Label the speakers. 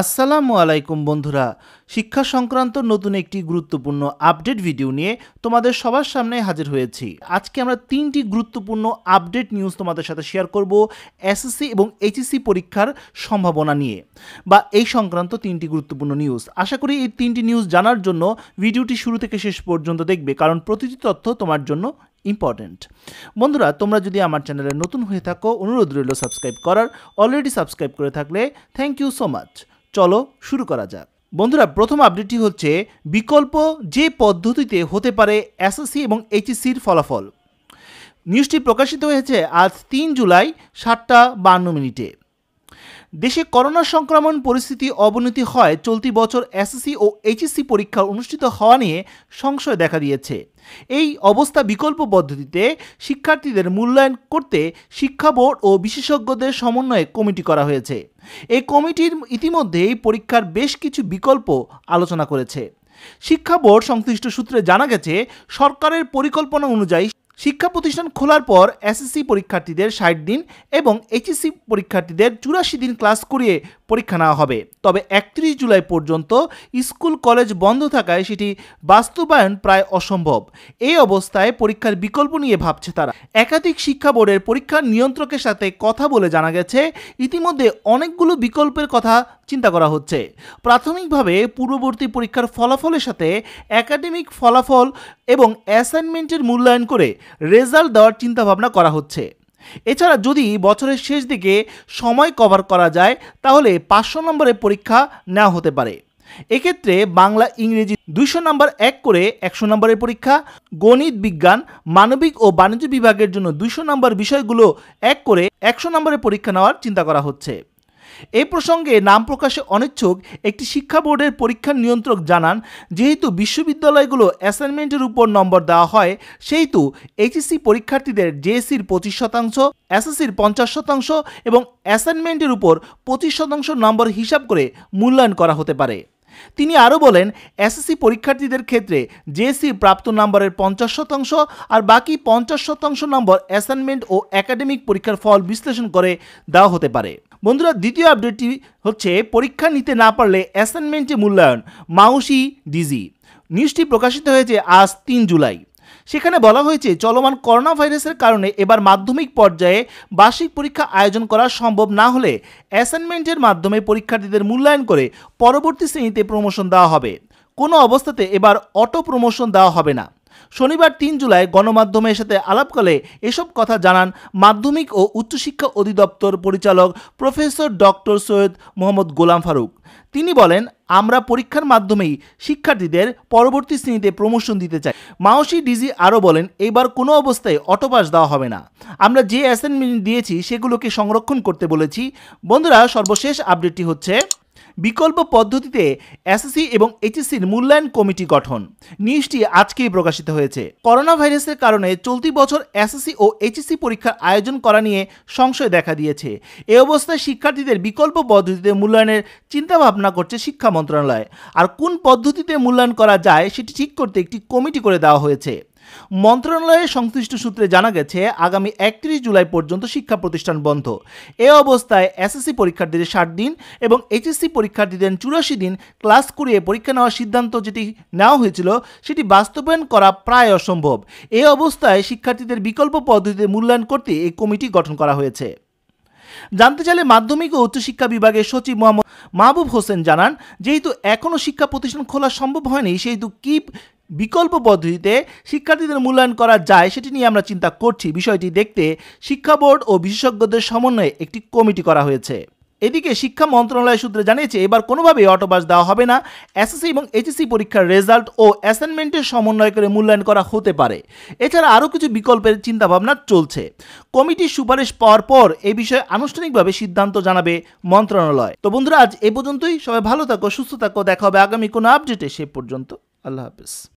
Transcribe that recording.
Speaker 1: আসসালামু আলাইকুম বন্ধুরা শিক্ষা সংক্রান্ত নতুন একটি গুরুত্বপূর্ণ আপডেট ভিডিও নিয়ে তোমাদের সবার সামনে হাজির হয়েছি আজকে আমরা তিনটি গুরুত্বপূর্ণ আপডেট নিউজ তোমাদের সাথে শেয়ার করব এসএসসি এবং এইচএসসি পরীক্ষার সম্ভাবনা নিয়ে বা এই সংক্রান্ত তিনটি গুরুত্বপূর্ণ নিউজ আশা করি এই তিনটি নিউজ জানার জন্য ভিডিওটি শুরু থেকে শেষ পর্যন্ত দেখবে কারণ প্রতিটি তথ্য তোমার জন্য ইম্পর্ট্যান্ট বন্ধুরা তোমরা যদি আমার চ্যানেলে নতুন হয়ে থাকো অনুরোধ রইল সাবস্ক্রাইব করার অলরেডি সাবস্ক্রাইব করে থাকলে থ্যাংক ইউ সো মাচ চলো শুরু করা যাক বন্ধুরা প্রথম আপডেটটি হচ্ছে বিকল্প যে পদ্ধতিতে হতে পারে এসএসসি এবং এইচএসসির ফলাফল নিউজটি প্রকাশিত হয়েছে আজ তিন জুলাই সাতটা বান্ন মিনিটে দেশে করোনা সংক্রমণ পরিস্থিতি অবনতি হয় চলতি বছর এসএসসি ও এইচএসসি পরীক্ষা অনুষ্ঠিত হওয়া নিয়ে সংশয় দেখা দিয়েছে এই অবস্থা বিকল্প পদ্ধতিতে শিক্ষার্থীদের মূল্যায়ন করতে শিক্ষা বোর্ড ও বিশেষজ্ঞদের সমন্বয়ে কমিটি করা হয়েছে এই কমিটির ইতিমধ্যেই পরীক্ষার বেশ কিছু বিকল্প আলোচনা করেছে শিক্ষা বোর্ড সংশ্লিষ্ট সূত্রে জানা গেছে সরকারের পরিকল্পনা অনুযায়ী শিক্ষা প্রতিষ্ঠান খোলার পর এসএসসি পরীক্ষার্থীদের ষাট দিন এবং এইচএসসি পরীক্ষার্থীদের চুরাশি দিন ক্লাস করিয়ে পরীক্ষা নেওয়া হবে তবে একত্রিশ জুলাই পর্যন্ত স্কুল কলেজ বন্ধ থাকায় সেটি বাস্তবায়ন প্রায় অসম্ভব এই অবস্থায় পরীক্ষার বিকল্প নিয়ে ভাবছে তারা একাধিক শিক্ষা বোর্ডের পরীক্ষা নিয়ন্ত্রকের সাথে কথা বলে জানা গেছে ইতিমধ্যে অনেকগুলো বিকল্পের কথা চিন্তা করা হচ্ছে প্রাথমিকভাবে পূর্ববর্তী পরীক্ষার ফলাফলের সাথে একাডেমিক ফলাফল এবং অ্যাসাইনমেন্টের মূল্যায়ন করে রেজাল্ট দেওয়ার চিন্তাভাবনা করা হচ্ছে এছাড়া যদি বছরের শেষ দিকে সময় কভার করা যায় তাহলে পাঁচশো নম্বরের পরীক্ষা নেওয়া হতে পারে এক্ষেত্রে বাংলা ইংরেজি দুইশো নম্বর এক করে একশো নম্বরের পরীক্ষা গণিত বিজ্ঞান মানবিক ও বাণিজ্য বিভাগের জন্য দুইশো নম্বর বিষয়গুলো এক করে একশো নম্বরের পরীক্ষা নেওয়ার চিন্তা করা হচ্ছে এই প্রসঙ্গে নাম প্রকাশে অনিচ্ছুক একটি শিক্ষা বোর্ডের পরীক্ষা নিয়ন্ত্রক জানান যেহেতু বিশ্ববিদ্যালয়গুলো অ্যাসাইনমেন্টের উপর নম্বর দেওয়া হয় সেহেতু এইচএসসি পরীক্ষার্থীদের জেএসসির পঁচিশ শতাংশ এসএসসির পঞ্চাশ শতাংশ এবং অ্যাসাইনমেন্টের উপর পঁচিশ শতাংশ নম্বর হিসাব করে মূল্যায়ন করা হতে পারে তিনি আরও বলেন এসএসসি পরীক্ষার্থীদের ক্ষেত্রে জেএসসি প্রাপ্ত নম্বরের পঞ্চাশ শতাংশ আর বাকি পঞ্চাশ শতাংশ নম্বর অ্যাসাইনমেন্ট ও একাডেমিক পরীক্ষার ফল বিশ্লেষণ করে দেওয়া হতে পারে বন্ধুরা দ্বিতীয় আপডেটটি হচ্ছে পরীক্ষা নিতে না পারলে অ্যাসাইনমেন্টে মূল্যায়ন মাউসি ডিজি নিউজটি প্রকাশিত হয়েছে আজ তিন জুলাই সেখানে বলা হয়েছে চলমান করোনা ভাইরাসের কারণে এবার মাধ্যমিক পর্যায়ে বার্ষিক পরীক্ষা আয়োজন করা সম্ভব না হলে অ্যাসাইনমেন্টের মাধ্যমে পরীক্ষার্থীদের মূল্যায়ন করে পরবর্তী শ্রেণীতে প্রমোশন দেওয়া হবে কোনো অবস্থাতে এবার অটো প্রমোশন দেওয়া হবে না শনিবার তিন জুলাই গণমাধ্যমের সাথে আলাপকালে এসব কথা জানান মাধ্যমিক ও উচ্চশিক্ষা অধিদপ্তর পরিচালক প্রফেসর ডক্টর সৈয়দ মোহাম্মদ গোলাম ফারুক তিনি বলেন আমরা পরীক্ষার মাধ্যমেই শিক্ষার্থীদের পরবর্তী শ্রেণীতে প্রমোশন দিতে চাই মাওসি ডিজি আরও বলেন এবার কোনো অবস্থায় অটোপাস দেওয়া হবে না আমরা যে অ্যাসাইনমেন্ট দিয়েছি সেগুলোকে সংরক্ষণ করতে বলেছি বন্ধুরা সর্বশেষ আপডেটটি হচ্ছে বিকল্প পদ্ধতিতে এসএসসি এবং এইচএসসির মূল্যায়ন কমিটি গঠন নিউজটি আজকেই প্রকাশিত হয়েছে করোনা ভাইরাসের কারণে চলতি বছর এসএসসি ও এইচএসসি পরীক্ষার আয়োজন করা নিয়ে সংশয় দেখা দিয়েছে এ অবস্থায় শিক্ষার্থীদের বিকল্প পদ্ধতিতে মূল্যায়নের চিন্তাভাবনা করছে শিক্ষা মন্ত্রণালয় আর কোন পদ্ধতিতে মূল্যায়ন করা যায় সেটি ঠিক করতে একটি কমিটি করে দেওয়া হয়েছে মন্ত্রণালয়ের সংশ্লিষ্ট সূত্রে জানা গেছে আগামী একত্রিশ জুলাই পর্যন্ত শিক্ষা প্রতিষ্ঠান বন্ধ এ অবস্থায় এসএসসি পরীক্ষার্থীদের ষাট দিন এবং এইচএসসি পরীক্ষার্থীদের চুরাশি দিন ক্লাস করিয়ে পরীক্ষা নেওয়ার সিদ্ধান্ত যেটি নেওয়া হয়েছিল সেটি বাস্তবায়ন করা প্রায় অসম্ভব এ অবস্থায় শিক্ষার্থীদের বিকল্প পদ্ধতিতে মূল্যায়ন করতে এই কমিটি গঠন করা হয়েছে জানতে চাইলে মাধ্যমিক ও উচ্চশিক্ষা বিভাগের সচিব মোহাম্মদ মাহবুব হোসেন জানান যেহেতু এখনও শিক্ষা প্রতিষ্ঠান খোলা সম্ভব হয়নি সেহেতু কি বিকল্প পদ্ধতিতে শিক্ষার্থীদের মূল্যায়ন করা যায় সেটি নিয়ে আমরা চিন্তা করছি বিষয়টি দেখতে শিক্ষা বোর্ড ও বিশেষজ্ঞদের সমন্বয়ে একটি কমিটি করা হয়েছে এদিকে শিক্ষা মন্ত্রণালয় সূত্রে জানিয়েছে এবার কোনোভাবেই অটোপাস দেওয়া হবে না এসএসসি এবং এইচএসসি পরীক্ষার রেজাল্ট ও অ্যাসাইনমেন্টের সমন্বয় করে মূল্যায়ন করা হতে পারে এছাড়া আরও কিছু বিকল্পের চিন্তাভাবনা চলছে কমিটির সুপারিশ পাওয়ার পর এ বিষয়ে আনুষ্ঠানিকভাবে সিদ্ধান্ত জানাবে মন্ত্রণালয় তো বন্ধুরা আজ এ পর্যন্তই সবাই ভালো থাকো সুস্থ থাকো দেখা হবে আগামী কোনো আপডেটে সে পর্যন্ত আল্লাহ হাফিজ